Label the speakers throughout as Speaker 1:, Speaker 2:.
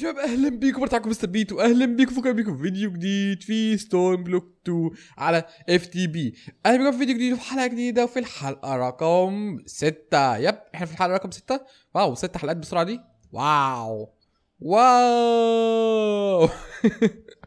Speaker 1: شباب اهلا بيكم بتاعكم مستر بيت واهلا بيكم فكر بيكم في فيديو جديد في ستون بلوك 2 على اف تي بي اهلا بيكم في فيديو جديد وفي حلقه جديده وفي الحلقه رقم 6 يب احنا في الحلقه رقم 6 واو 6 حلقات بالسرعه دي واو واو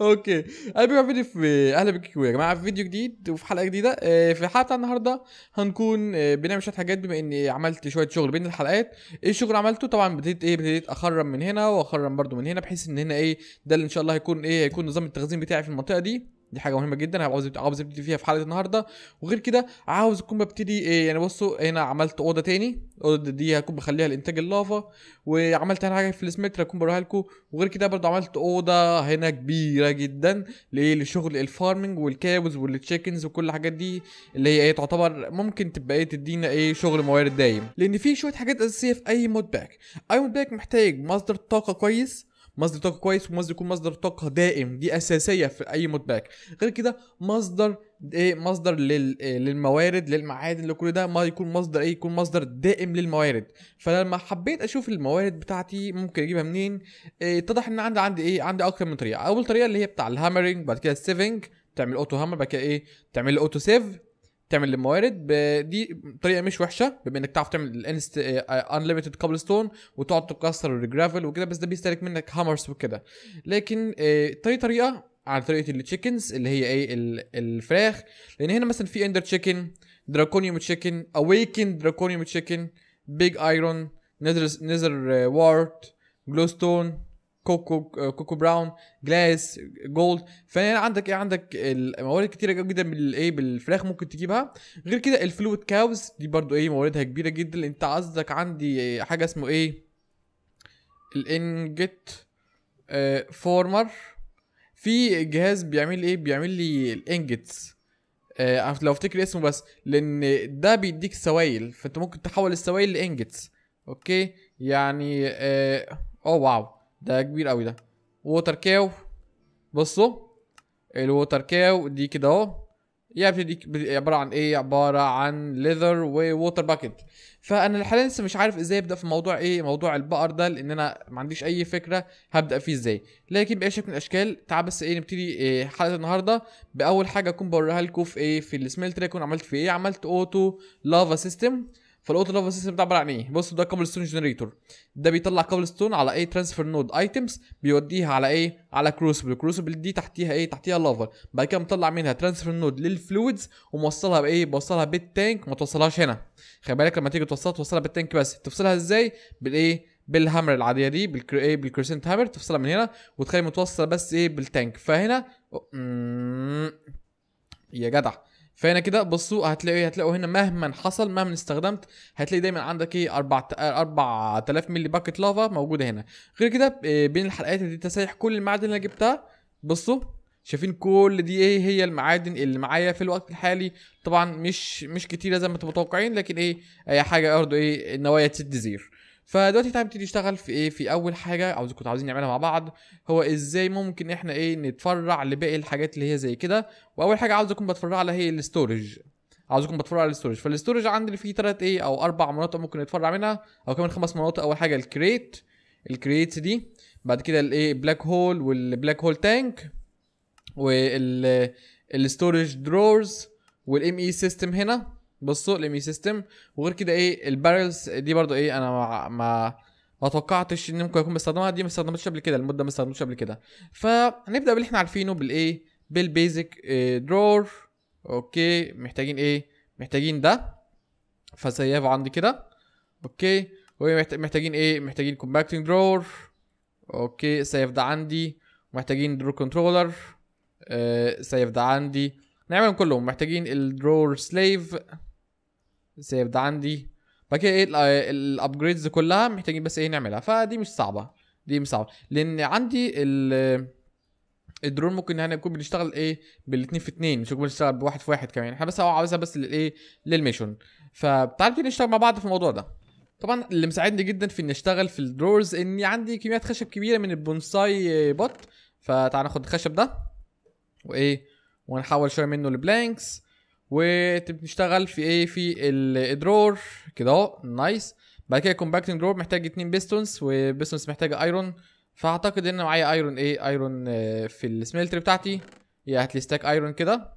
Speaker 1: اوكي اهلا بكم في اهلا بيكم يا جماعه في فيديو جديد وفي حلقه جديده آه، في الحلقه بتاع النهارده هنكون آه، بنعمل شويه حاجات بما اني عملت شويه شغل بين الحلقات ايه الشغل اللي عملته طبعا ابتديت ايه ابتديت اخرم من هنا واخرم برده من هنا بحيث ان هنا ايه ده اللي ان شاء الله هيكون ايه هيكون نظام التخزين بتاعي في المنطقه دي دي حاجه مهمه جدا هبقى عاوز عاوز ابتدي فيها في حلقه النهارده وغير كده عاوز اكون ببتدي إيه يعني بصوا هنا عملت اوضه تاني الاوضه دي هكون بخليها لانتاج اللافا وعملت هنا حاجه في السمتر هكون بوريها لكم وغير كده برضه عملت اوضه هنا كبيره جدا ليه لشغل الفارمنج والكابز والتشيكنز وكل الحاجات دي اللي هي ايه تعتبر ممكن تبقى ايه تدينا ايه شغل موارد دايم لان في شويه حاجات اساسيه في اي مود باك اي مود باك محتاج مصدر طاقه كويس مصدر طاقه كويس ومصدر يكون مصدر طاقه دائم دي اساسيه في اي مود باك غير كده مصدر ايه مصدر لل... إيه، للموارد للمعادن لكل ده ما يكون مصدر ايه يكون مصدر دائم للموارد فلما حبيت اشوف الموارد بتاعتي ممكن اجيبها منين إيه، اتضح ان عندي عندي ايه عندي اكتر من طريقه اول طريقه اللي هي بتاع الهامرنج بعد كده السيفنج تعمل اوتو هامر بعد كده ايه تعمل اوتو سيف تعمل الموارد دي طريقه مش وحشه بما انك تعرف تعمل الانست انليمتد كابل ستون وتقعد تكسر الجرافل وكده بس ده بيستهلك منك هامرز وكده لكن طريقه آه، طريقه على طريقه التشيكنز اللي هي ايه الفراخ لان هنا مثلا في اندر تشيكن دراكونيوم تشيكن اويكن دراكونيوم تشيكن بيج ايرون نذر نذر وارت جلوستون كوكو كوكو براون جلاس جولد فهنا عندك ايه عندك موارد كتيره جدا بالايه بالفراخ ممكن تجيبها غير كده الفلويد كاوز دي برضو ايه مواردها كبيره جدا انت قصدك عندي حاجه اسمه ايه الانجت آه، فورمر في جهاز بيعمل ايه بيعمل لي الانجتس آه لو افتكر اسمه بس لان ده بيديك سوائل فانت ممكن تحول السوائل لانجتس اوكي يعني اه واو ده كبير قوي ده ووتر كاو بصوا الووتر كاو دي كده اهو يا دي عباره عن ايه عباره عن ليذر ووتر باكيت فانا حاليا لسه مش عارف ازاي ابدا في موضوع ايه موضوع البقر ده لان انا ما عنديش اي فكره هبدا فيه ازاي لكن باي شكل من الاشكال تعال بس ايه نبتدي إيه حلقه النهارده باول حاجه اكون بوريها لكم في ايه في السميل تريك عملت فيه ايه عملت اوتو لافا سيستم فالاوتو لافل سيستم ده عباره عن ايه بصوا ده كابل ستون جنريتور ده بيطلع كابل ستون على اي ترانسفير نود ايتمز بيوديها على ايه على كروسبل كروسبل دي تحتيها ايه تحتيها لافا بعد كده مطلع منها ترانسفير نود للفلويدز وموصلها بايه بوصلها بالتانك ما توصلهاش هنا خلي بالك لما تيجي توصلها توصلها بالتانك بس تفصلها ازاي بالايه بالهامر العاديه دي بالكر... ايه بالكرسنت هامر تفصلها من هنا وتخلي متوصله بس ايه بالتانك فهنا يا جدع فهنا كده بصوا هتلاقوا إيه؟ هتلاقوا هنا مهما حصل مهما استخدمت هتلاقي دايما عندك ايه 4 4000 ملي باكت لافا موجوده هنا غير كده آه، بين الحلقات دي تسايح كل المعادن اللي انا جبتها بصوا شايفين كل دي ايه هي المعادن اللي معايا في الوقت الحالي طبعا مش مش كتيره زي ما انتم متوقعين لكن ايه اي حاجه برضه ايه النوايا تسد زير فدلوقتي تعالى نبتدي نشتغل في ايه في اول حاجه عاوز كنت عاوزين نعملها مع بعض هو ازاي ممكن احنا ايه نتفرع لباقي الحاجات اللي هي زي كده واول حاجه عاوز اكون بتفرع لها هي الاستورج عاوز اكون بتفرع على الاستورج فالاستورج عندي فيه ثلاث ايه او اربع مناطق ممكن نتفرع منها او كمان خمس مناطق اول حاجه الكريت الكريت دي بعد كده الايه بلاك هول والبلاك هول تانك وال الستورج درورز والام اي سيستم هنا بصوا الامي سيستم وغير كده ايه البارلز دي برضو ايه انا ما ما ما توقعتش ان ممكن اكون بستخدمها دي ما استخدمتش قبل كده المده ما استخدمتش قبل كده فهنبدا باللي احنا عارفينه بالايه بالبيزك إيه درور آه، اوكي محتاجين ايه محتاجين ده فسيفه عندي كده اوكي ومحتاجين ايه محتاجين كومباكتنج درور اوكي سيف ده عندي محتاجين درو كنترولر آه سيف ده عندي نعملهم كلهم محتاجين الدرور سليف سيف ده عندي بعد كده ايه الابجريدز كلها محتاجين بس ايه نعملها فدي مش صعبه دي مش صعبه لان عندي ال الدرون ممكن احنا يعني نكون بنشتغل ايه بالاثنين في اثنين مش بنشتغل بواحد في واحد كمان احنا بس هو عاوزها بس للايه للميشن فتعالوا نشتغل مع بعض في الموضوع ده طبعا اللي مساعدني جدا في اني اشتغل في الدرورز اني عندي كميات خشب كبيره من البونساي بوت فتعال ناخد الخشب ده وايه ونحول شويه منه لبلانكس وتشتغل في ايه في الدرور كده اهو نايس بعد كده كومباكتنج درور محتاج اتنين بيستونز وبيستونز محتاجه ايرون فاعتقد ان معايا ايرون ايه ايرون آه، في السميلتري بتاعتي هي هات ستاك ايرون كده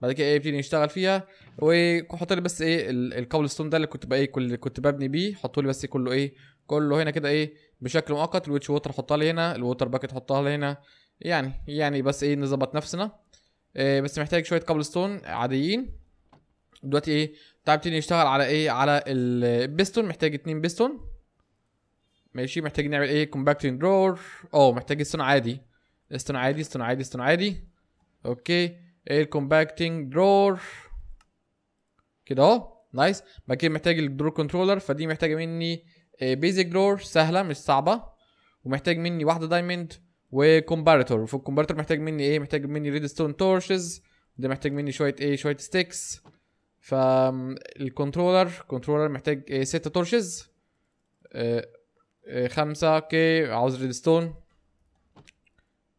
Speaker 1: بعد كده ايه ابتدي نشتغل فيها وحط لي بس ايه الكابل ستون ده اللي كنت بقى ايه كل كنت ببني بيه حطوا لي بس كله ايه كله هنا كده ايه بشكل مؤقت الويتش ووتر حطها لي هنا الووتر باكت حطها لي هنا يعني يعني بس ايه نظبط نفسنا آه، بس محتاج شويه كابل ستون عاديين دلوقتي ايه تعال نبتدي نشتغل على ايه على البيستون محتاج اتنين بيستون ماشي محتاج نعمل ايه كومباكتنج درور اه محتاج ستون عادي ستون عادي ستون عادي ستون عادي اوكي ايه الكومباكتنج درور كده اهو نايس بعد كده محتاج الدرور كنترولر فدي محتاجه مني بيزك آه، درور سهله مش صعبه ومحتاج مني واحده دايموند وكومبارتور فالكومبارتور محتاج مني ايه محتاج مني ريدستون تورشز ده محتاج مني شويه ايه شويه ستيكس فالكنترولر كنترولر محتاج إيه ستة تورشز إيه خمسة اوكي عاوز ريدستون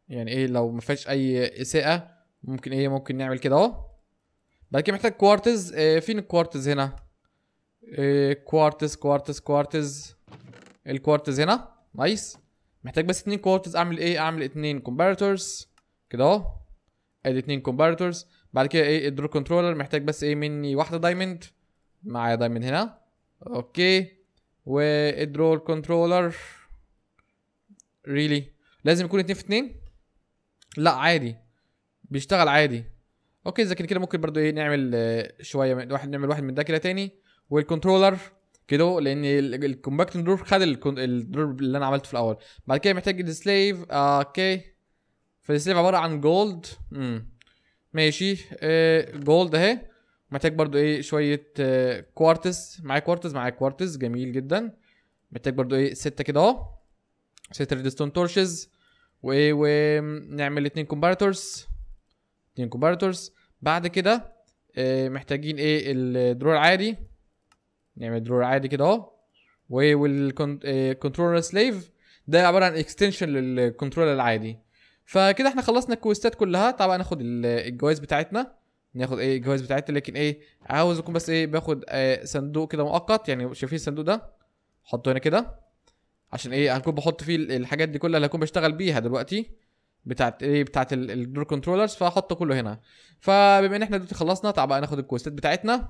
Speaker 1: يعني ايه لو ما فيش اي اساءة ممكن ايه ممكن نعمل كده اهو بعد كده محتاج كوارتز إيه فين الكوارتز هنا إيه كوارتز كوارتز كوارتز الكوارتز هنا نايس محتاج بس اتنين كوارترز اعمل ايه اعمل اتنين كومباريتورز كده اهو ادي اتنين كومباريتورز بعد كده ايه الدرو كنترولر محتاج بس ايه مني واحده دايموند معايا دايموند هنا اوكي والدرو كنترولر ريلي really. لازم يكون اتنين في اتنين لا عادي بيشتغل عادي اوكي اذا كان كده ممكن برضو ايه نعمل آه، شويه واحد نعمل واحد من ده كده تاني والكنترولر كده لان الكومباكت دروب خد الدروب اللي انا عملته في الاول بعد كده محتاج السليف اوكي فالسليف عباره عن جولد امم ماشي آه جولد اهي محتاج برضو ايه شويه آه كوارتز معايا كوارتز معايا كوارتز جميل جدا محتاج برضو ايه سته كده اهو سته ريدستون تورشز وايه ونعمل اتنين كومباراتورز اتنين كومباراتورز بعد كده آه محتاجين ايه الدرور العادي نعمل يعني درور عادي كده اهو والكنترولر سليف آه، ده عباره عن اكستنشن للكنترولر العادي فكده احنا خلصنا الكويستات كلها طبعا ناخد الجوائز بتاعتنا ناخد ايه الجوائز بتاعتنا لكن ايه عاوز اكون بس ايه باخد ايه صندوق كده مؤقت يعني شايفين الصندوق ده حطه هنا كده عشان ايه هكون بحط فيه الحاجات دي كلها اللي هكون بشتغل بيها دلوقتي بتاعت ايه بتاعت الدور كنترولرز فهحطه كله هنا فبما ان احنا دلوقتي خلصنا تعال بقى ناخد الكويستات بتاعتنا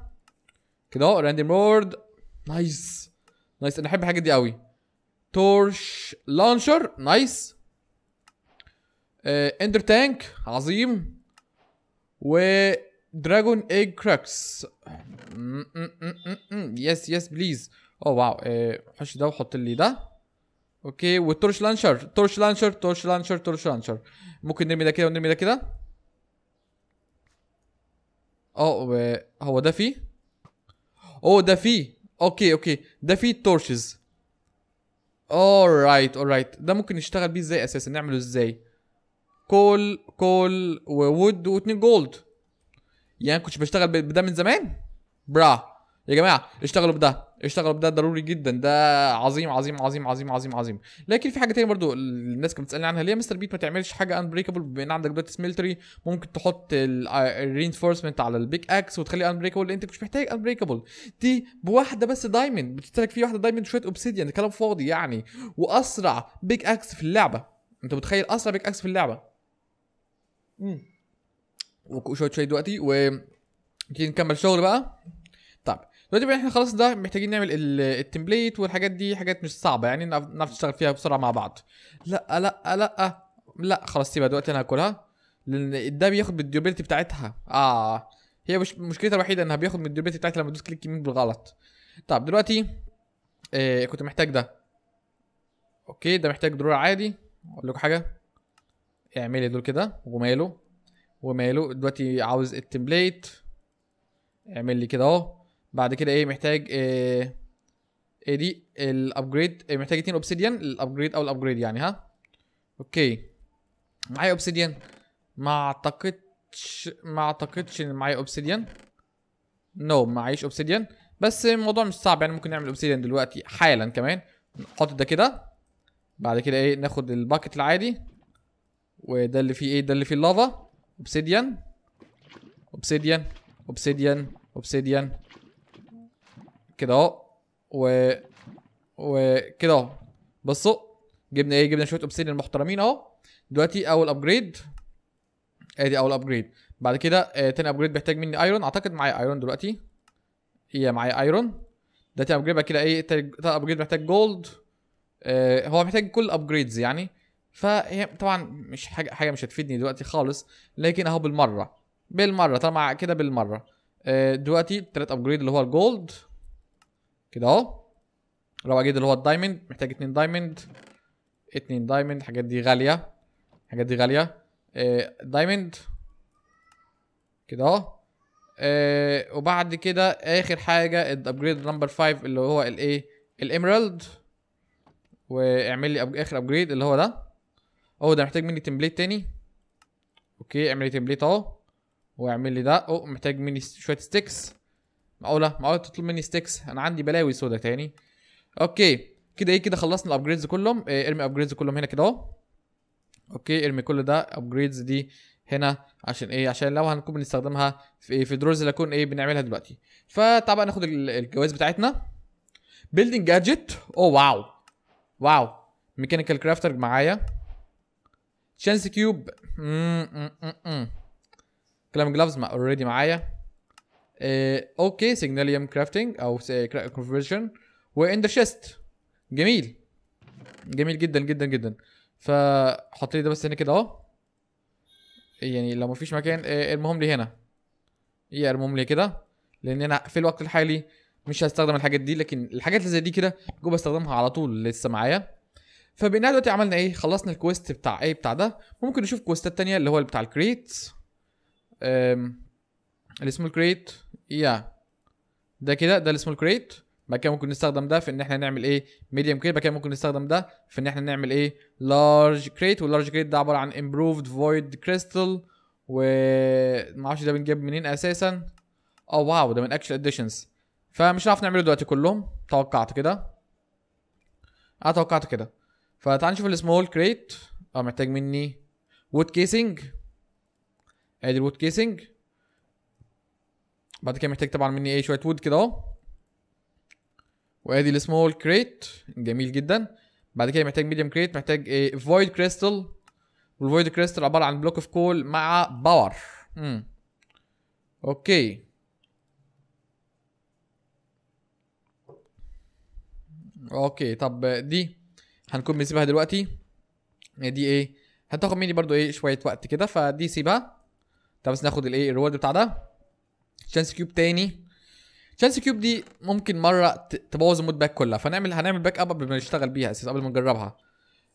Speaker 1: كده اهو راندي مورد نايس نايس انا احب الحاجات دي قوي تورش لانشر نايس آه اندر تانك عظيم و دراجون ايج كراكس يس يس بليز اوه واو آه، حش ده وحط لي ده اوكي والتورش لانشر تورش لانشر تورش لانشر تورش لانشر ممكن نرمي ده كده ونرمي ده كده اه هو ده فيه اوه oh, ده فيه اوكي اوكي ده فيه التورشز alright alright ده ممكن نشتغل بيه ازاي اساسا نعمله ازاي كول كول وود واتنين جولد يعني كنت بشتغل بده من زمان برا يا جماعه اشتغلوا بده اشتغل بده ضروري جدا ده عظيم عظيم عظيم عظيم عظيم عظيم لكن في حاجه تانية برضو الناس كانت بتسالني عنها ليه مستر بيت ما تعملش حاجه انبريكابل بما ان عندك دلوقتي ميلتري ممكن تحط الرينفورسمنت على البيك اكس وتخليه انبريكابل لان انت مش محتاج انبريكابل دي بواحده بس دايموند بتشترك فيه واحده دايموند شويه اوبسيديان كلام فاضي يعني واسرع بيك اكس في اللعبه انت متخيل اسرع بيك اكس في اللعبه امم وشويه شويه دلوقتي و نكمل شغل بقى دلوقتي بقى احنا خلاص ده محتاجين نعمل التمبليت والحاجات دي حاجات مش صعبه يعني نعرف نشتغل فيها بسرعه مع بعض لا لا لا لا خلاص سيبها دلوقتي انا هاكلها لان ده بياخد بالديوبيلتي بتاعتها اه هي مش مشكلتها الوحيده انها بياخد من الديوبيلتي بتاعتي لما تدوس كليك يمين بالغلط طب دلوقتي آه كنت محتاج ده اوكي ده محتاج درور عادي اقول لكم حاجه اعملي دول كده وماله وماله دلوقتي عاوز التمبليت اعمل لي كده اهو بعد كده ايه محتاج إيه إيه دي الابجريد إيه محتاج اتنين اوبسيديان الابجريد او الابجريد يعني ها اوكي معايا اوبسيديان ما اعتقدش ما اعتقدش ان معايا اوبسيديان نو no, معيش اوبسيديان بس الموضوع مش صعب يعني ممكن نعمل اوبسيديان دلوقتي حالا كمان نحط ده كده بعد كده ايه ناخد الباكت العادي وده اللي فيه ايه ده اللي فيه اللافا اوبسيديان اوبسيديان اوبسيديان اوبسيديان كده اهو و وكده اهو بصوا جبنا ايه جبنا شويه اوبسيدين محترمين اهو دلوقتي اول ابجريد ادي اول ابجريد بعد كده آه، تاني ابجريد بيحتاج مني ايرون اعتقد معايا ايرون دلوقتي هي معايا ايرون ده تاني ابجريد بعد كده ايه تاني ابجريد محتاج جولد آه هو محتاج كل الابجريدز يعني فهي طبعا مش حاجه حاجه مش هتفيدني دلوقتي خالص لكن اهو بالمره بالمره طبعا كده بالمره آه دلوقتي تلات ابجريد اللي هو الجولد كده اهو رابع جديد اللي هو الدايموند محتاج اتنين دايموند اتنين دايموند الحاجات دي غاليه الحاجات دي غاليه آه، دايموند كده اهو آه، وبعد كده اخر حاجه الابجريد نمبر 5 اللي هو الايه الاميرالد واعمل لي اخر ابجريد اللي هو ده اهو ده محتاج مني تمبليت تاني اوكي اعمل لي تمبليت اهو واعمل لي ده اهو محتاج مني شويه ستيكس معقوله معقوله تطلب مني ستيكس انا عندي بلاوي سودا تاني اوكي كده ايه كده خلصنا الابجريدز كلهم إيه ارمي ابجريدز كلهم هنا كده اهو اوكي ارمي كل ده ابجريدز دي هنا عشان ايه عشان لو هنكون بنستخدمها في إيه في دروز اللي اكون ايه بنعملها دلوقتي فتعال بقى ناخد الجوائز بتاعتنا بيلدينج جادجت او واو واو ميكانيكال كرافتر معايا تشانس كيوب كلام جلافز اوريدي معايا اوكي سيجناليوم كرافتنج او كونفرجن آه، وان ذا شيست جميل جميل جدا جدا جدا فحط لي ده بس هنا كده اهو يعني لو مفيش مكان آه، ارمهم لي هنا ايه ارمهم لي كده لان انا في الوقت الحالي مش هستخدم الحاجات دي لكن الحاجات اللي زي دي كده جو بستخدمها على طول لسه معايا فبقينا دلوقتي عملنا ايه خلصنا الكويست بتاع ايه بتاع ده ممكن نشوف كويستات تانية اللي هو بتاع الكريت اللي اسمه الكريت يا ده كده ده اللي اسمه الكريت بعد كده ممكن نستخدم ده في ان احنا نعمل ايه ميديوم كريت بعد كده ممكن نستخدم ده في ان احنا نعمل ايه لارج كريت واللارج كريت ده عباره عن امبروفد فويد كريستال و معرفش ده بنجيب منين اساسا اه واو ده من اكشن اديشنز فمش هنعرف نعمله دلوقتي كلهم توقعت كده اه توقعت كده فتعال نشوف السمول كريت اه محتاج مني وود كيسنج ادي الوود كيسنج بعد كده محتاج طبعا مني ايه شويه وود كده اهو وادي السمول كريت جميل جدا بعد كده محتاج ميديوم كريت محتاج ايه فويد كريستال والفويد كريستال عباره عن بلوك اوف كول مع باور امم اوكي اوكي طب دي هنكون بنسيبها دلوقتي دي ايه هتاخد مني برضو ايه شويه وقت كده فدي سيبها طب بس ناخد الايه الريورد بتاع ده تشانس كيوب تاني تشانس كيوب دي ممكن مره تبوظ المود باك كلها فنعمل هنعمل باك اب قبل ما نشتغل بيها اساس قبل ما نجربها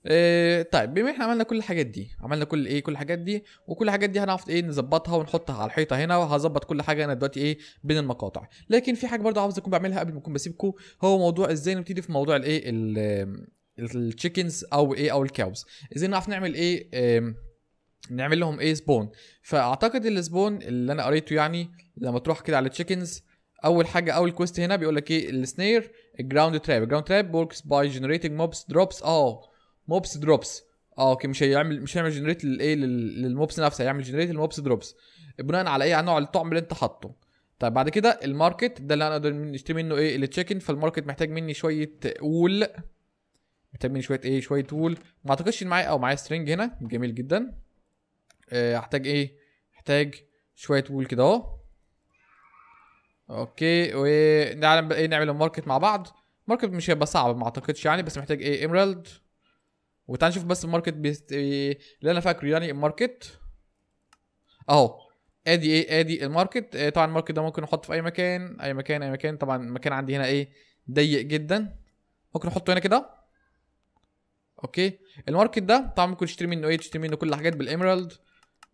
Speaker 1: إيه طيب بما احنا عملنا كل الحاجات دي عملنا كل ايه كل الحاجات دي وكل الحاجات دي هنعرف ايه نظبطها ونحطها على الحيطه هنا وهظبط كل حاجه انا دلوقتي ايه بين المقاطع لكن في حاجه برضه عاوز اكون بعملها قبل ما اكون بسيبكم هو موضوع ازاي نبتدي في موضوع الايه التشيكنز او ايه او الكاوز ازاي نعرف نعمل ايه, إيه نعمل لهم ايه سبون فاعتقد السبون اللي انا قريته يعني لما تروح كده على تشيكنز اول حاجه اول كويست هنا بيقول لك ايه السنير الجراوند تراب الجراوند تراب وركس باي جنريتنج موبس دروبس اه موبس دروبس اه اوكي مش هيعمل مش هيعمل جنريت للايه للموبس نفسها هيعمل جنريت للموبس دروبس بناء على ايه على نوع الطعم اللي انت حاطه طيب بعد كده الماركت ده اللي انا اقدر نشتري منه ايه التشيكن فالماركت محتاج مني شويه وول محتاج مني شويه ايه شويه وول ما اعتقدش ان معايا او معايا سترينج هنا جميل جدا آه، هحتاج ايه احتاج شويه وول كده اهو اوكي ونعلم ايه نعمل الماركت مع بعض الماركت مش هيبقى صعب ما اعتقدش يعني بس محتاج ايه ايميرالد وتعال نشوف بس الماركت بيست... اللي انا فاكره يعني الماركت اهو ادي ايه ادي الماركت إيه طبعا الماركت ده ممكن نحطه في اي مكان اي مكان اي مكان طبعا المكان عندي هنا ايه ضيق جدا ممكن نحطه هنا كده اوكي الماركت ده طبعا ممكن تشتري منه ايه تشتري منه كل الحاجات بالاميرالد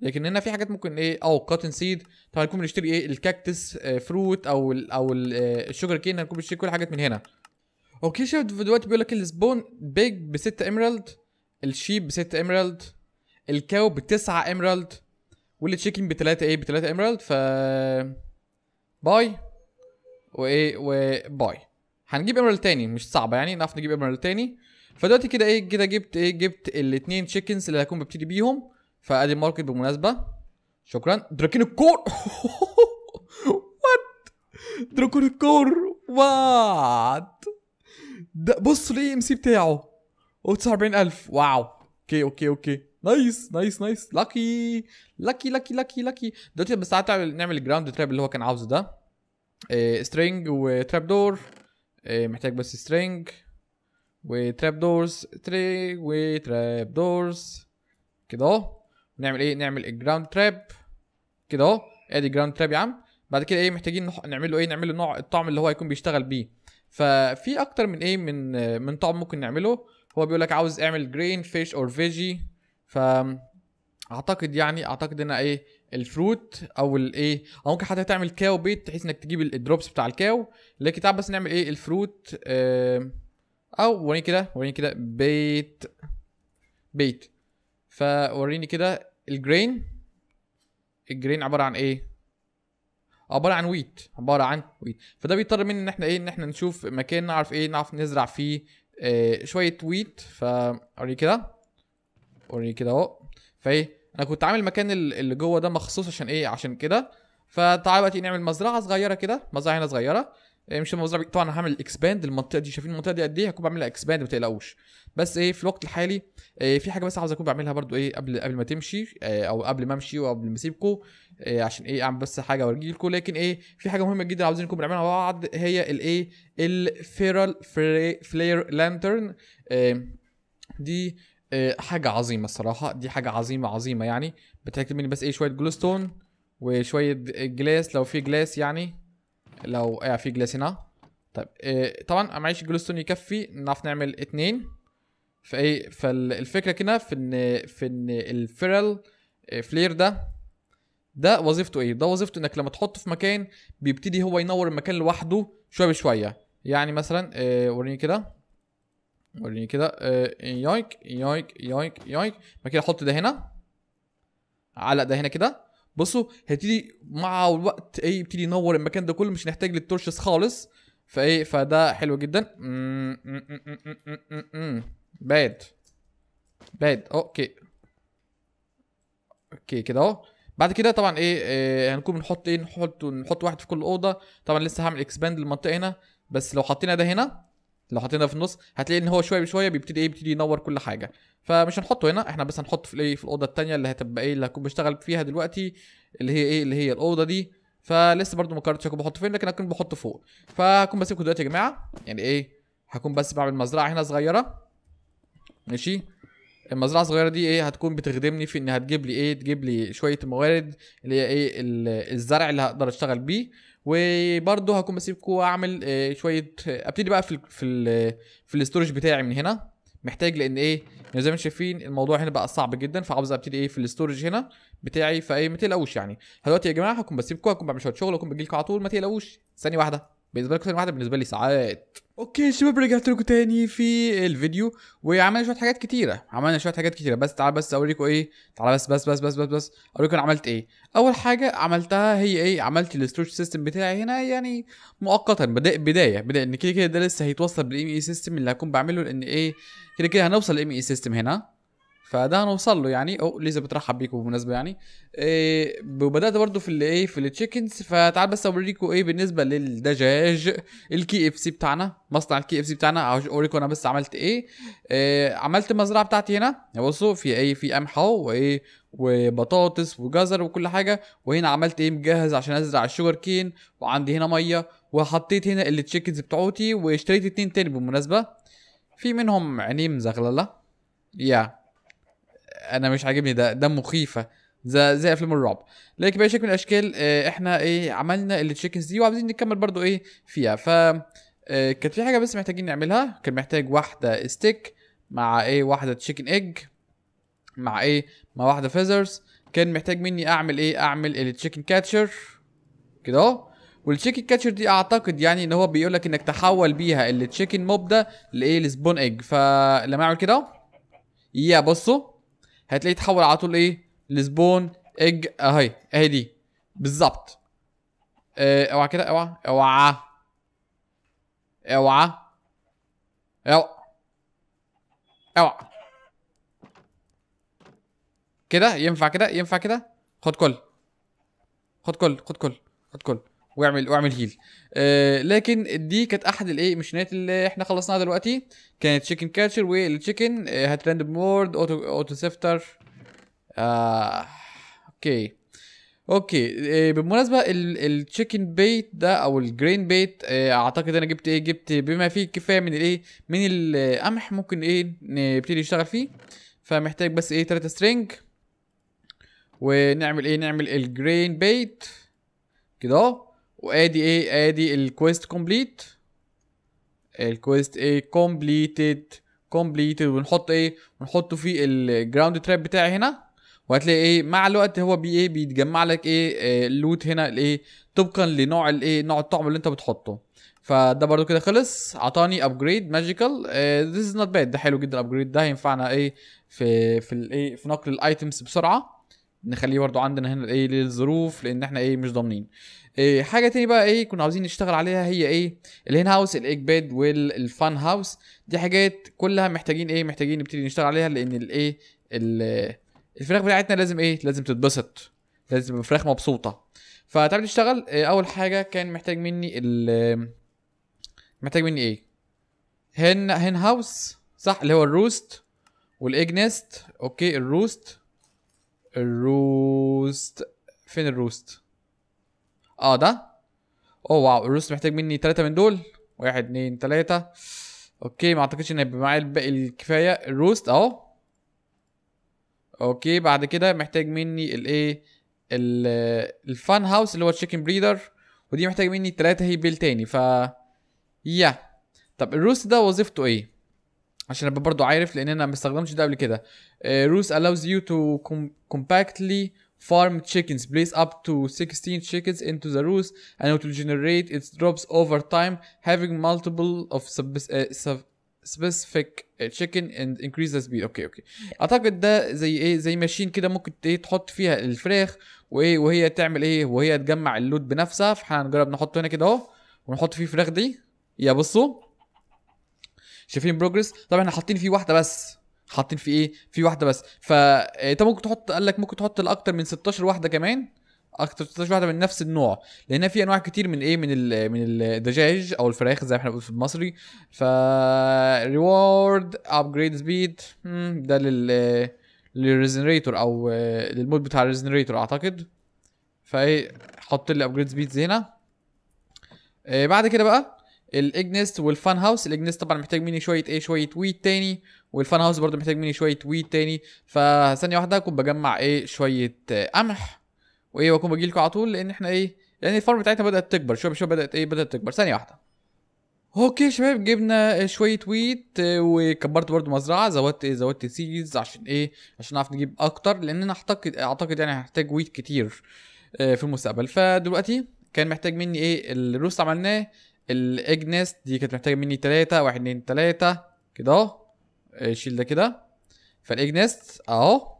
Speaker 1: لكن هنا في حاجات ممكن ايه او كاتن سيد طبعا نكون بنشتري ايه الكاكتس فروت آه، او الـ او الشجر الشوجر كين هنكون بنشتري كل حاجات من هنا اوكي شفت دلوقتي بيقول لك السبون بيج ب 6 ايميرالد الشيب ب 6 ايميرالد الكاو ب 9 ايميرالد والتشيكن ب 3 ايه ب 3 ايميرالد ف باي وايه وباي هنجيب ايميرالد تاني مش صعبه يعني نعرف نجيب ايميرالد تاني فدلوقتي كده ايه كده جبت ايه جبت الاثنين تشيكنز اللي هكون ببتدي بيهم فادي ماركت بالمناسبه شكرا دراكين الكور وات دراكون الكور وات بص الاي ام سي بتاعه 49000 واو اوكي اوكي اوكي نايس نايس نايس لاكي لاكي لاكي لاكي لاكي دلوقتي بس تعالى نعمل الجراوند تراب اللي هو كان عاوزه ده سترينج وتراب دور محتاج بس سترينج وتراب دورز تري وتراب دورز كده اهو نعمل ايه نعمل الجراوند تراب كده اهو ادي جراوند تراب يا عم بعد كده ايه محتاجين نح... نعمل له ايه نعمل له نوع الطعم اللي هو هيكون بيشتغل بيه ففي اكتر من ايه من من طعم ممكن نعمله هو بيقول لك عاوز اعمل جرين فيش اور فيجي ف اعتقد يعني اعتقد ان ايه الفروت او الايه او ممكن حتى تعمل كاو بيت بحيث انك تجيب الدروبس بتاع الكاو لكن تعال بس نعمل ايه الفروت آه او وريني كده وريني كده بيت بيت فوريني كده الجرين الجرين عباره عن ايه عباره عن ويت عباره عن ويت فده بيضطر مني ان احنا ايه ان احنا نشوف مكان نعرف ايه نعرف نزرع فيه آه شويه ويت فاوري كده اوري كده اهو فايه انا كنت عامل مكان اللي جوه ده مخصوص عشان ايه عشان كده فتعالى بقى نعمل مزرعه صغيره كده مزرعه هنا صغيره إيه، مش المزرعه طبعا هعمل اكسباند المنطقه دي شايفين المنطقه دي قد ايه هكون بعملها اكسباند ما تقلقوش بس ايه في الوقت الحالي إيه في حاجه بس عاوز اكون بعملها برضو ايه قبل قبل ما تمشي إيه او قبل ما امشي وقبل ما اسيبكم إيه عشان ايه اعمل بس حاجه لكم لكن ايه في حاجه مهمه جدا عاوزين نكون بنعملها مع بعض هي الايه الفيرال فلير لانترن إيه دي إيه، حاجه عظيمه الصراحه دي حاجه عظيمه عظيمه يعني بتاكد مني بس ايه شويه جلوستون وشويه جلاس لو في جلاس يعني لو وقع في جلاس هنا طيب إيه طبعا معيش جلوستون يكفي نعرف نعمل اتنين فايه فالفكره كده في ان في ان الفيرل آه، فلير ده ده وظيفته ايه ده وظيفته انك لما تحطه في مكان بيبتدي هو ينور المكان لوحده شويه بشويه يعني مثلا إيه وريني كده وريني كده إيه يايك يايك يايك يويك بعد كده احط ده هنا علق ده هنا كده بصوا هيبتدي مع الوقت ايه يبتدي ينور المكان ده كله مش هنحتاج للتورشز خالص فايه فده حلو جدا باد باد اوكي اوكي كده اهو بعد كده طبعا ايه, إيه هنكون بنحط ايه نحط نحط واحد في كل اوضه طبعا لسه هعمل اكسباند للمنطقه هنا بس لو حطينا ده هنا لو حطينا في النص هتلاقي ان هو شويه بشويه بيبتدي ايه بيبتدي ينور كل حاجه فمش هنحطه هنا احنا بس هنحطه في الايه في الاوضه الثانيه اللي هتبقى ايه اللي هكون بشتغل فيها دلوقتي اللي هي ايه اللي هي الاوضه دي فلسه برده ما قررتش اكون بحطه فين لكن هكون بحطه فوق فهكون بسيبكم دلوقتي يا جماعه يعني ايه هكون بس بعمل مزرعه هنا صغيره ماشي المزرعه الصغيره دي ايه هتكون بتخدمني في ان هتجيب لي ايه تجيب لي شويه موارد اللي هي ايه الزرع اللي هقدر اشتغل بيه وبرده هكون بسيبكم اعمل آه، شويه ابتدي بقى في ال في ال في الاستورج بتاعي من هنا محتاج لان ايه يعني زي ما انتم شايفين الموضوع هنا بقى صعب جدا فعاوز ابتدي ايه في الاستورج هنا بتاعي فايه ما تقلقوش يعني دلوقتي يا جماعه هكون بسيبكم هكون بعمل شويه شغل هكون بجيلكم على طول ما تقلقوش ثانيه واحده بالنسبه لكم ثانيه واحده بالنسبه لي ساعات اوكي شباب رجعت لكم تاني في الفيديو وعملنا شويه حاجات كتيره عملنا شويه حاجات كتيره بس تعال بس اوريكم ايه تعال بس بس بس بس بس بس اوريكم انا عملت ايه اول حاجه عملتها هي ايه عملت الاستورج سيستم بتاعي هنا يعني مؤقتا بدايه بدايه بدأ ان كده كده ده لسه هيتوصل بالام اي سيستم اللي هكون بعمله لان ايه كده كده هنوصل للام اي سيستم هنا فده هنوصل له يعني او ليزا بترحب بيكم بالمناسبه يعني إيه وبدات برضو في الايه في التشيكنز فتعال بس اوريكم ايه بالنسبه للدجاج الكي اف سي بتاعنا مصنع الكي اف سي بتاعنا اوريكم انا بس عملت ايه, إيه عملت المزرعه بتاعتي هنا بصوا في ايه في قمح اهو وايه وبطاطس وجزر وكل حاجه وهنا عملت ايه مجهز عشان ازرع الشوجر كين وعندي هنا ميه وحطيت هنا التشيكنز بتوعتي واشتريت اتنين تاني بالمناسبه في منهم عينيه مزغلله يا yeah. انا مش عاجبني ده ده مخيفه زي زي افلام الرعب لكن باي شكل من الاشكال آه، احنا ايه عملنا التشيكنز دي وعاوزين نكمل برضو ايه فيها ف آه، كانت في حاجه بس محتاجين نعملها كان محتاج واحده ستيك مع ايه واحده تشيكن ايج مع ايه مع واحده فيزرز كان محتاج مني اعمل ايه اعمل التشيكن كاتشر كده اهو والتشيكن كاتشر دي اعتقد يعني ان هو بيقول لك انك تحول بيها التشيكن موب ده لايه لسبون ايج فلما اعمل كده يا بصوا هتلاقيه تحول على طول ايه لسبون اج اهي اهي دي بالظبط اه اوعى كده اوعى اوعى اوعى اوعى اوعى كده ينفع كده ينفع كده خد كل خد كل خد كل خد كل واعمل واعمل هيل آه لكن دي كانت احد الايه مشينات اللي احنا خلصناها دلوقتي كانت تشيكن كاتشر والتشيكن آه هات راندوم اوتو اوتو سيفتر آه اوكي اوكي آه بالمناسبه التشيكن بيت ده او الجرين بيت آه اعتقد انا جبت ايه جبت بما فيه الكفايه من الايه من القمح ممكن ايه نبتدي نشتغل فيه فمحتاج بس ايه 3 سترينج ونعمل ايه نعمل الجرين بيت كده اهو وادي ايه ادي الكويست كومبليت الكويست ايه كومبليتد كومبليتد ونحط ايه ونحطه في الجراوند تراب بتاعي هنا وهتلاقي ايه مع الوقت هو بي ايه بيتجمع لك ايه اللوت آه، هنا الايه طبقا لنوع الايه نوع الطعم اللي انت بتحطه فده برضو كده خلص عطاني ابجريد ماجيكال ذيس از نوت باد ده حلو جدا ابجريد ده هينفعنا ايه في في الايه في نقل الايتمز بسرعه نخليه برضو عندنا هنا ايه للظروف لان احنا ايه مش ضامنين إيه حاجه تاني بقى ايه كنا عاوزين نشتغل عليها هي ايه الهين هاوس الاكباد والفان هاوس دي حاجات كلها محتاجين ايه محتاجين نبتدي نشتغل عليها لان الايه الفراخ بتاعتنا لازم ايه لازم تتبسط لازم تبقى فراخ مبسوطه فتعالى نشتغل إيه اول حاجه كان محتاج مني ال محتاج مني ايه هن هن هاوس صح اللي هو الروست والايج نست اوكي الروست الروست فين الروست اه ده اوه واو الروست محتاج مني ثلاثة من دول واحد اتنين تلاتة اوكي ما اعتقدش ان هيبقى معايا الباقي الكفاية الروست اهو اوكي بعد كده محتاج مني الايه الفان هاوس اللي هو تشيكن بريدر ودي محتاج مني ثلاثة هيبل تاني ف يا طب الروست ده وظيفته ايه عشان ابقى برضو عارف لان انا ما استخدمتش ده قبل كده روس آه، allows you to compactly farm chickens place up to 16 chickens into the roost and it will generate its drops over time having multiple of uh, specific uh, chicken and increase the speed اوكي اوكي اعتقد ده زي ايه زي ماشين كده ممكن ايه تحط فيها الفراخ وايه وهي تعمل ايه وهي تجمع اللود بنفسها فاحنا هنجرب نحطه هنا كده اهو ونحط فيه الفراخ دي يا بصوا شايفين بروجرس طبعا احنا حاطين فيه واحده بس حاطين في ايه في واحده بس انت آه، ممكن تحط قال لك ممكن تحط لاكتر من 16 واحده كمان اكتر 16 واحده من نفس النوع لان في انواع كتير من ايه من ال من الدجاج او الفراخ زي ما احنا بنقول في المصري ف ريورد ابجريد سبيد ده لل للريزنريتور او آه، للمود بتاع الريزنريتور اعتقد فايه حط لي ابجريد سبيد هنا آه، بعد كده بقى الاجنست والفان هاوس الاجنست طبعا محتاج مني شويه ايه شويه ويت تاني والفان هاوس برضو محتاج مني شويه ويت تاني فثانيه واحده اكون بجمع ايه شويه قمح وايه واكون لكم على طول لان احنا ايه لان الفارم بتاعتنا بدات تكبر شويه شويه بدات ايه بدات تكبر ثانيه واحده اوكي شباب جبنا شويه ويت وكبرت برضو مزرعه زودت ايه زودت سيز عشان ايه عشان نعرف نجيب اكتر لان انا اعتقد اعتقد يعني هحتاج ويت كتير آه، في المستقبل فدلوقتي كان محتاج مني ايه الروس عملناه الاجنس دي كانت محتاجه مني تلاتة واحد اتنين تلاتة كده اهو آه، شيل ده كده فالاجنس اهو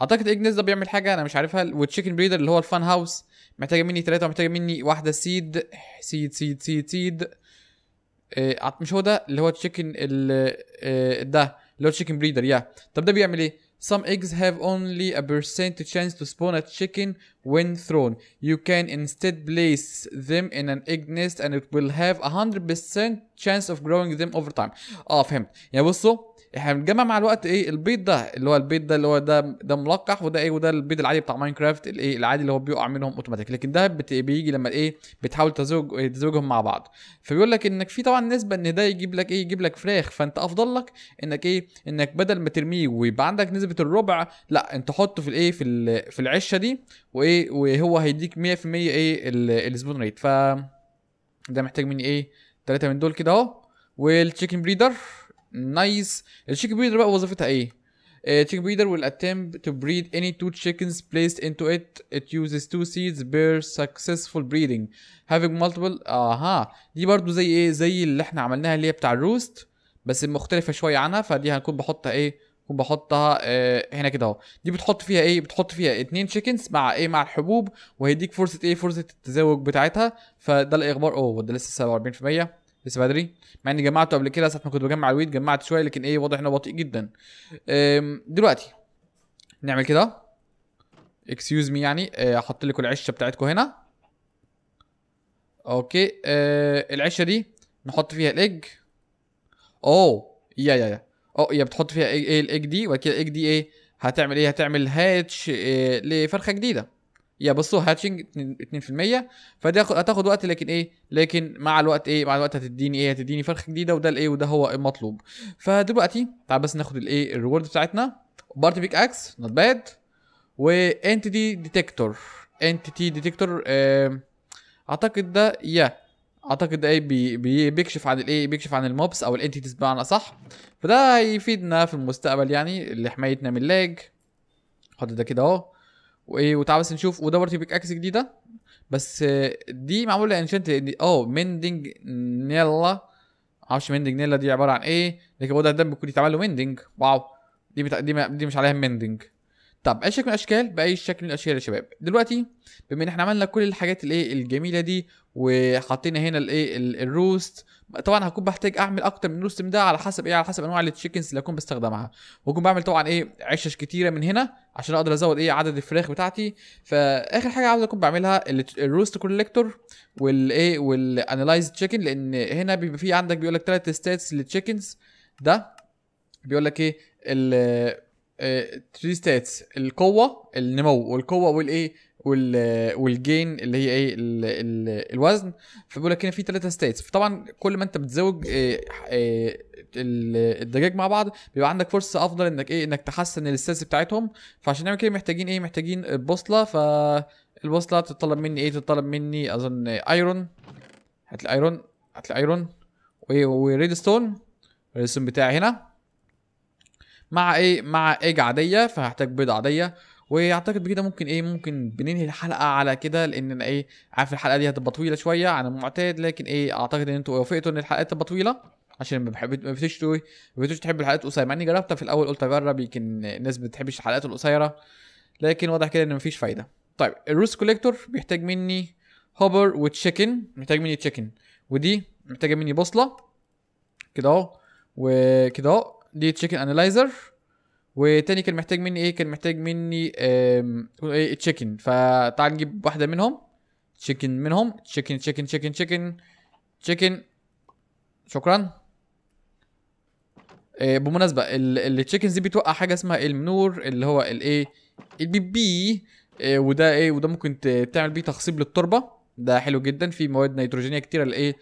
Speaker 1: اعتقد اجنس ده بيعمل حاجه انا مش عارفها والتشيكن بريدر اللي هو الفان هاوس محتاجه مني تلاتة ومحتاجه مني واحده سيد سيد سيد سيد سيد مش هو ده اللي هو تشيكن آه، ده اللي هو تشيكن بريدر يا طب ده بيعمل ايه Some eggs have only a percent chance to spawn a chicken when thrown. You can instead place them in an egg nest and it will have 100% chance of growing them over time. اه Yeah, يعني بصوا احنا بنجمع مع الوقت ايه البيض ده اللي هو البيض ده اللي هو ده ده ملقح وده ايه وده البيض العادي بتاع ماينكرافت الايه العادي اللي هو بيقع منهم اوتوماتيك لكن ده بيجي لما ايه بتحاول تزوج تزوجهم مع بعض فبيقول لك انك في طبعا نسبه ان ده يجيب لك ايه يجيب لك فراخ فانت افضل لك انك ايه انك بدل ما ترميه ويبقى عندك نسبه الربع لا انت حطه في الايه في في العشه دي وايه وهو هيديك 100% ايه السبون ريت ف ده محتاج مني ايه ثلاثه من دول كده اهو والتشيكن بريدر نايس الشيك بريدر بقى وظيفتها ايه تشيك uh, بريدر will attempt to breed any two chickens placed into it it uses two seeds per successful breeding having multiple اها دي برضو زي ايه زي اللي احنا عملناها اللي هي بتاع الروست بس مختلفة شوية عنها فدي هنكون بحطها ايه هنكون بحطها اه هنا كده اهو دي بتحط فيها ايه بتحط فيها اتنين تشيكنز مع ايه مع الحبوب وهيديك فرصة ايه فرصة التزاوج بتاعتها فده الاخبار اوه ده لسه 47% لسه بدري مع اني جمعته قبل كده ساعه ما كنت بجمع الويت جمعت شويه لكن ايه واضح انه بطيء جدا دلوقتي نعمل كده اكسيوز مي يعني أه، احط لكم العشه بتاعتكم هنا اوكي آه العشه دي نحط فيها الايج اوه يا يا يا اه يا بتحط فيها ايه الايج دي وبعد كده الايج دي ايه هتعمل ايه هتعمل هاتش إيه لفرخه جديده يبصوا هاتشنج 2% فدي هتاخد وقت لكن ايه لكن مع الوقت ايه مع الوقت هتديني ايه هتديني فرخه جديده وده الايه وده هو المطلوب فدلوقتي تعال بس ناخد الايه الريورد بتاعتنا بارت بيك اكس نوت باد وانتيتي ديتكتور انتيتي ديتكتور اه اعتقد ده يا اعتقد ده ايه بي بي بيكشف عن الايه بيكشف عن الموبس او الانتيتيز بمعنى صح فده هيفيدنا في المستقبل يعني لحمايتنا من لاج حط ده كده اهو وايه وتعال بس نشوف وده برضه بيك اكس جديده بس دي معموله انشنت اه مندنج نيلا معرفش مندنج نيلا دي عباره عن ايه لكن الوضع ده بيكون يتعمل له مندنج واو دي بتا... دي, ما... دي مش عليها مندنج طب اي شكل من الاشكال باي شكل من الاشكال يا شباب دلوقتي بما ان احنا عملنا كل الحاجات الايه الجميله دي وحطينا هنا الايه الروست طبعا هكون بحتاج اعمل اكتر من روست من ده على حسب ايه على حسب انواع التشيكنز اللي هكون بستخدمها واكون بعمل طبعا ايه عشش كتيره من هنا عشان اقدر ازود ايه عدد الفراخ بتاعتي فاخر حاجه عاوز اكون بعملها الروست كولكتور والايه والانلايز تشيكن لان هنا بيبقى في عندك بيقول لك ثلاث ستاتس للتشيكنز ده بيقول لك ايه تري ستاتس القوه النمو والقوه والايه والجين اللي هي ايه الـ الـ الوزن فبيقول لك هنا في ثلاثه ستيتس فطبعا كل ما انت بتزوج إيه إيه الدجاج مع بعض بيبقى عندك فرصه افضل انك ايه انك تحسن الستاتس بتاعتهم فعشان نعمل كده محتاجين ايه محتاجين بوصله فالبوصله تطلب مني ايه تتطلب مني اظن ايرون هات لي ايرون هات لي ايرون وريد ستون الريد ستون بتاعي هنا مع ايه مع ايج عاديه فهحتاج بيضه عاديه واعتقد بكده ممكن ايه ممكن بننهي الحلقه على كده لان انا ايه عارف الحلقه دي هتبقى طويله شويه عن المعتاد لكن ايه اعتقد ان انتوا وافقتوا ان الحلقات تبقى طويله عشان ما بتحبش ما بتحبش تحب الحلقات القصيره مع اني جربتها في الاول قلت اجرب يمكن الناس ما بتحبش الحلقات القصيره لكن واضح كده ان مفيش فايده طيب الروس كوليكتور بيحتاج مني هوبر وتشيكن محتاج مني تشيكن ودي محتاجه مني بوصله كده اهو وكده اهو دي تشيكن انالايزر وتاني كان محتاج مني ايه كان محتاج مني ايه تشيكن فتعال نجيب واحده منهم تشيكن منهم تشيكن تشيكن تشيكن تشيكن تشيكن شكرا إيه بمناسبه التشيكنز دي بتوقع حاجه اسمها المنور اللي هو الايه البي بي إيه وده ايه وده ممكن تعمل بيه تخصيب للتربه ده حلو جدا في مواد نيتروجينيه كتيره لايه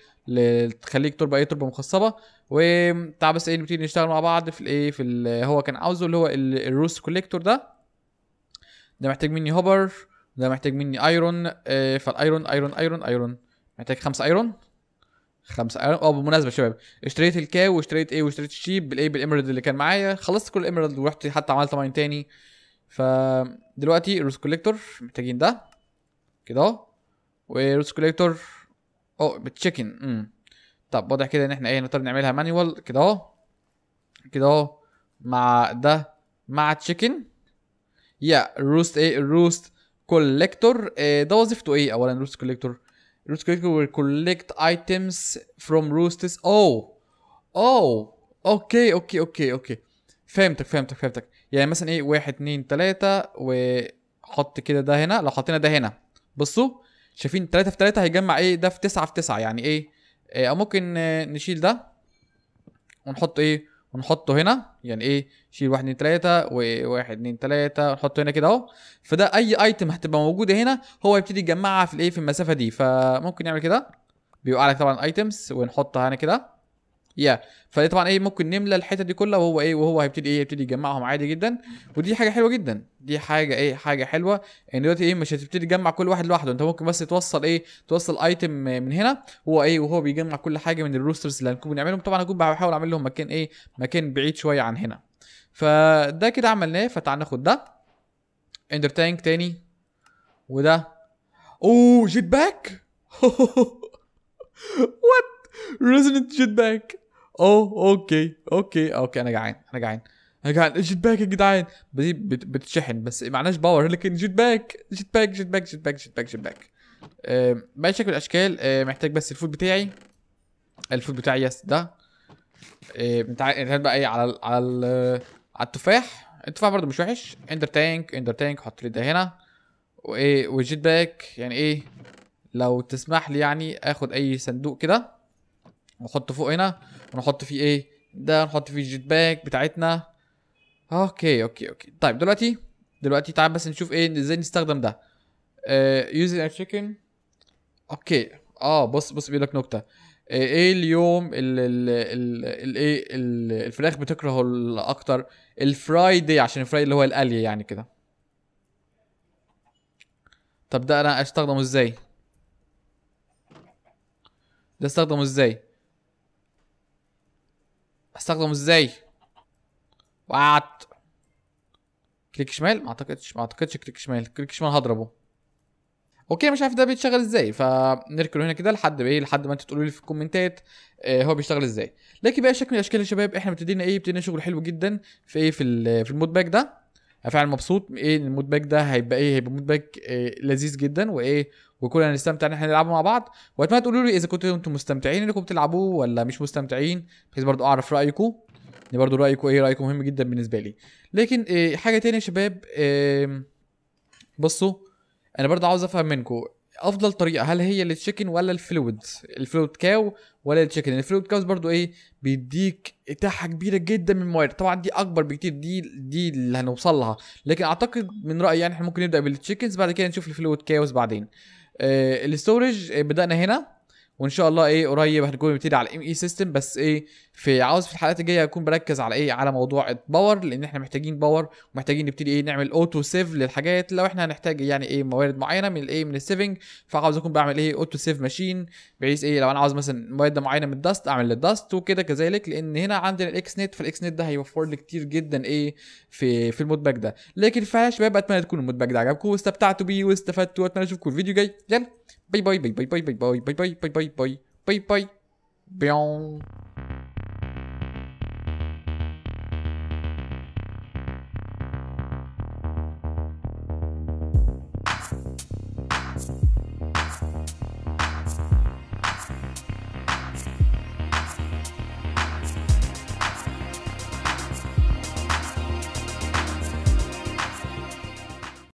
Speaker 1: تخليك تربه ايه تربه مخصبه وبتاع بس ايه نبتدي نشتغل مع بعض في الايه في ال هو كان عاوزه اللي هو الروس كوليكتور ده ده محتاج مني هوبر ده محتاج مني ايرون فالايرون ايرون ايرون ايرون محتاج خمسة ايرون خمسة ايرون اه بالمناسبه شباب اشتريت الكاو واشتريت ايه واشتريت الشيب بالايه بالاميرالد اللي كان معايا خلصت كل الاميرالد ورحت حتى عملت ماين تاني فدلوقتي الروس كوليكتور محتاجين ده كده اهو وروس كوليكتور اه بالتشيكن امم طب واضح كده ان احنا ايه نقدر نعملها مانيوال كده اهو كده اهو مع ده مع تشيكن يا روست ايه الروست إيه، كولكتور ده وظيفته ايه اولا روست كولكتور روست كولكتور ويل كوليكت ايتمز فروم روستس او او اوكي اوكي اوكي اوكي فهمتك فهمتك فهمتك يعني مثلا ايه واحد اتنين تلاتة وحط كده ده هنا لو حطينا ده هنا بصوا شايفين تلاتة في تلاتة هيجمع ايه ده في تسعة في تسعة يعني ايه آه، او ممكن آه، نشيل ده ونحط ايه ونحطه هنا يعني ايه شيل واحد اتنين تلاتة وواحد اتنين تلاتة ونحطه هنا كده اهو فده اي ايتم هتبقى موجودة هنا هو يبتدي يجمعها في الايه في المسافة دي فممكن نعمل كده بيبقى عليك طبعا ايتمز ونحطها هنا كده يا فدي طبعا ايه ممكن نملى الحته دي كلها وهو ايه وهو هيبتدي ايه يبتدي يجمعهم عادي جدا ودي حاجه حلوه جدا دي حاجه ايه حاجه حلوه ان يعني دلوقتي ايه مش هتبتدي تجمع كل واحد لوحده انت ممكن بس توصل ايه توصل ايتم من هنا هو ايه وهو بيجمع كل حاجه من الروسترز اللي هنكون بنعملهم طبعا هكون بحاول اعمل لهم مكان ايه مكان بعيد شويه عن هنا فده كده عملناه فتعال ناخد ده اندر تانك تاني وده اوه جيت باك وات ريزنت جيت باك اوه اوكي اوكي اوكي انا جعان انا جعان انا جعان الجيت باك يا جدعان دي بتتشحن بس معناش باور لكن جيت باك جيت باك جيت باك جيت باك جيت باك جيت باك باي شكل الاشكال محتاج بس الفود بتاعي الفود بتاعي يس ده نتعامل بقى ايه على على على التفاح التفاح برضه مش وحش اندر تانك اندر تانك حط لي ده هنا وايه والجيت باك يعني ايه لو تسمح لي يعني اخد اي صندوق كده واحطه فوق هنا ونحط فيه ايه ده نحط فيه الجيت باك بتاعتنا اوكي اوكي اوكي طيب دلوقتي دلوقتي تعال بس نشوف ايه ازاي نستخدم ده يوزنج ار تشيكن اوكي اه بص بص بيقول لك نكته آه، ايه اليوم الايه الفراخ بتكرهه الاكتر الفرايدي عشان الفرايدي اللي هو القلي يعني كده طب ده انا استخدمه ازاي ده استخدمه ازاي استخدمه ازاي وقعت كليك شمال ما اعتقدش ما اعتقدش كليك شمال كليك شمال هضربه اوكي مش عارف ده بيتشغل ازاي فنركله هنا كده لحد ايه لحد ما انتوا تقولوا لي في الكومنتات آه هو بيشتغل ازاي لكن بقى شكل من الاشكال يا شباب احنا ابتدينا ايه ابتدينا شغل حلو جدا في ايه في في المود باك ده انا فعلا مبسوط ايه المود باك ده هيبقى ايه هيبقى مود باك إيه لذيذ جدا وايه وكلنا نستمتع ان احنا نلعبه مع بعض واتمنى تقولوا لي اذا كنتوا انتم مستمتعين انكم بتلعبوه ولا مش مستمتعين بحيث برضو اعرف رايكم يعني برضو رايكم ايه رايكم مهم جدا بالنسبه لي لكن إيه حاجه تانية يا شباب إيه بصوا انا برضو عاوز افهم منكم افضل طريقه هل هي التشيكن ولا الفلويد الفلويد كاو ولا التشيكن الفلويد كاوز برضو ايه بيديك اتاحه كبيره جدا من الموارد طبعا دي اكبر بكتير دي دي اللي هنوصل لها لكن اعتقد من رايي يعني احنا ممكن نبدا بالتشيكنز بعد كده نشوف الفلويد كاوز بعدين آه، الاستورج آه، بدانا هنا وان شاء الله ايه قريب هنكون بنبتدي على الام اي سيستم بس ايه في عاوز في الحلقات الجايه اكون بركز على ايه على موضوع الباور لان احنا محتاجين باور ومحتاجين نبتدي ايه نعمل اوتو سيف للحاجات لو احنا هنحتاج يعني ايه موارد معينه من الايه من السيفنج فعاوز اكون بعمل ايه اوتو سيف ماشين بحيث ايه لو انا عاوز مثلا مواد معينه من الدست اعمل للدست وكده كذلك لان هنا عندنا الاكس نت فالاكس نت ده هيوفر لي كتير جدا ايه في في المود باك ده لكن فيا شباب اتمنى تكون المود باك ده عجبكم واستمتعتوا بيه واستفدتوا واتمنى اشوفكم الفيديو الجاي يلا باي باي باي باي باي باي باي باي باي باي باي باي باي باي باي